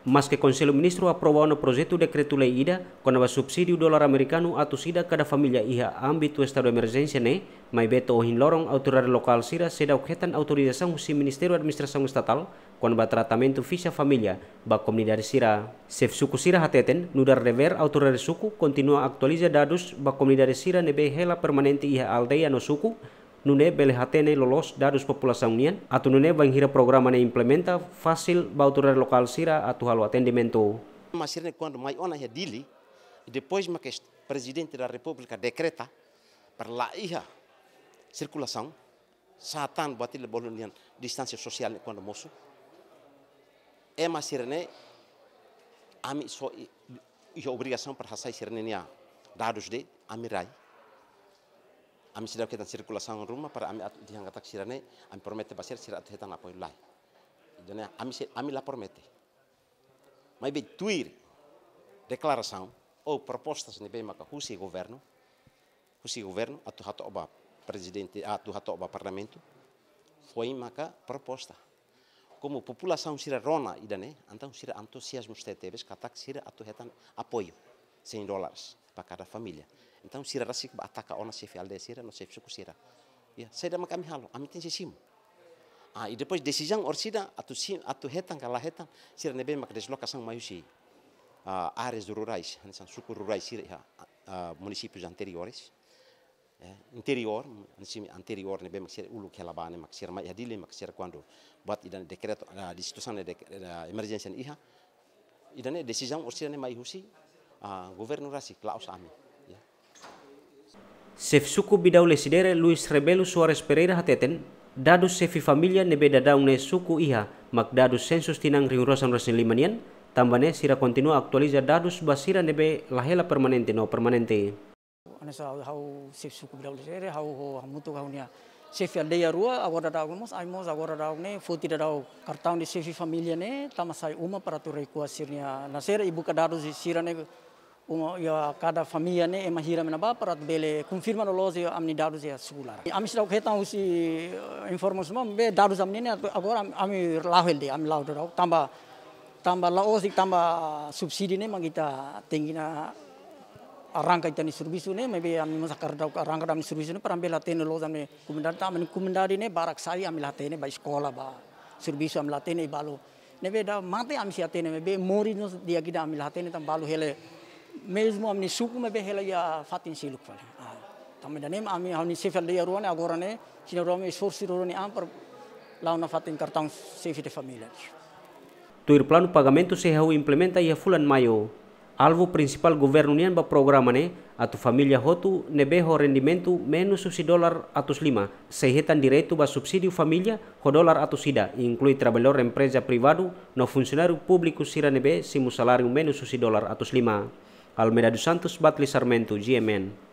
Maske que Conselho Ministro aprovou no projeto decreto lei IDA com o subsídio dólar americano a SIDA cada família ia âmbito estado de emergência né, mas beto ohin lorong autoridade local sira seda objetan autorização si Ministério da Administração Estatal com o tratamento visa família ba comunidade sira. Sef suku sira hateten, nudar dever autoridade suku continua actualiza dados ba comunidade SIDA nebe hela permanente ia aldeia no suku nune bel hatene lolos dadus população nian atu nune bang hira programa ne implementa fácil bauturar local sira atu halo atendimento masirne quando mai ona ya dili depois ma que presidente da república decreta para la iha circulação satan batil bolonian distância social quando moço é masirne ami so e obrigação para hasai sirne dados de amirai ami sidau ketan sirkulasan rumah para ami dihangatak sirane ami promete basir sirat hetan apoi lai dona ami ami la promete mas bem tuir declaração ou propostas ne bem maka husi governo husi governo atu hato oba presidente atu ah, hato oba parlamento foi maka proposta como população sira rona idane então sira entusiasmo stetebes katak sira atu hetan apoio 100 dólares para cada família. Então, sira rasik ba ataka ona chef aldeia sira, no chef suku sira. Ya, saya dama kami halo, kami tem sisimu. Ah, e depois decisão orsida atu sim atu hetan kala hetan sira nebe mak deslocação maiusi. Ah, áreas rurais, são suku rurais sira, ah, municípios anteriores. Eh, interior, anterior nebe mak sira ulu kelabane mak sira ma yadile mak sira quando buat idan e decreto, di situação de emergência iha. Idane decisão orsida ne mayusi, husi gubernur si klaus ami sef ya. suku bidau sidere luis rebelo suarez pereira hateten dadu sefi familia nebe dadaune suku iha mak dadu sensus tinang rosan rasin limanian tambane sira kontinua actualiza dadus basira nebe lahela permanente no permanente sa hau sef suku le sidere hau ho hamutu nia, sefi ande rua agora da almost ai mos agora ne futi dadau dau di sefi familia ne tamasai uma para tu recuasirnya nasera ibu kadaro sirane uma ya cada família né é mahira mena ba para bele confirma no lozi amni dados ya sugular ami sira kheta usi eh, informação be dados amni ne agora ami lahel de ami lau dorau tamba tamba laos tamba subsidi ne mangita tengina arangka itani surbisu ne mebe ami masakar dau arangka dami surbisu ne parambe latene loza me kumendar ta amni kumendari ne barak sari ami latene ba sekolah ba surbisu ami latene balo nebe da mate ami siatene ya mebe mori no dia gida ami latene tamba balu hele mesmo amni suku me behela ya ah, fatin siluk fale ah, tamidane ami amni sefel de yarone agorane sino rome sorsi rone ampar launa fatin kartang sefi de família Tuir plano pagamento se hau implementa ia fulan mayo Alvo principal governo nian ba programa ne atu familia hotu nebeho rendimento menos subsidi dolar atus lima sehetan direito ba subsidi familia ho dolar atus sida inklui trabalhador empresa privadu no funcionario publiku sira nebe simu salariu menos subsidi dolar atus lima. Almeida dos Santos Batli Sarmento, GMN.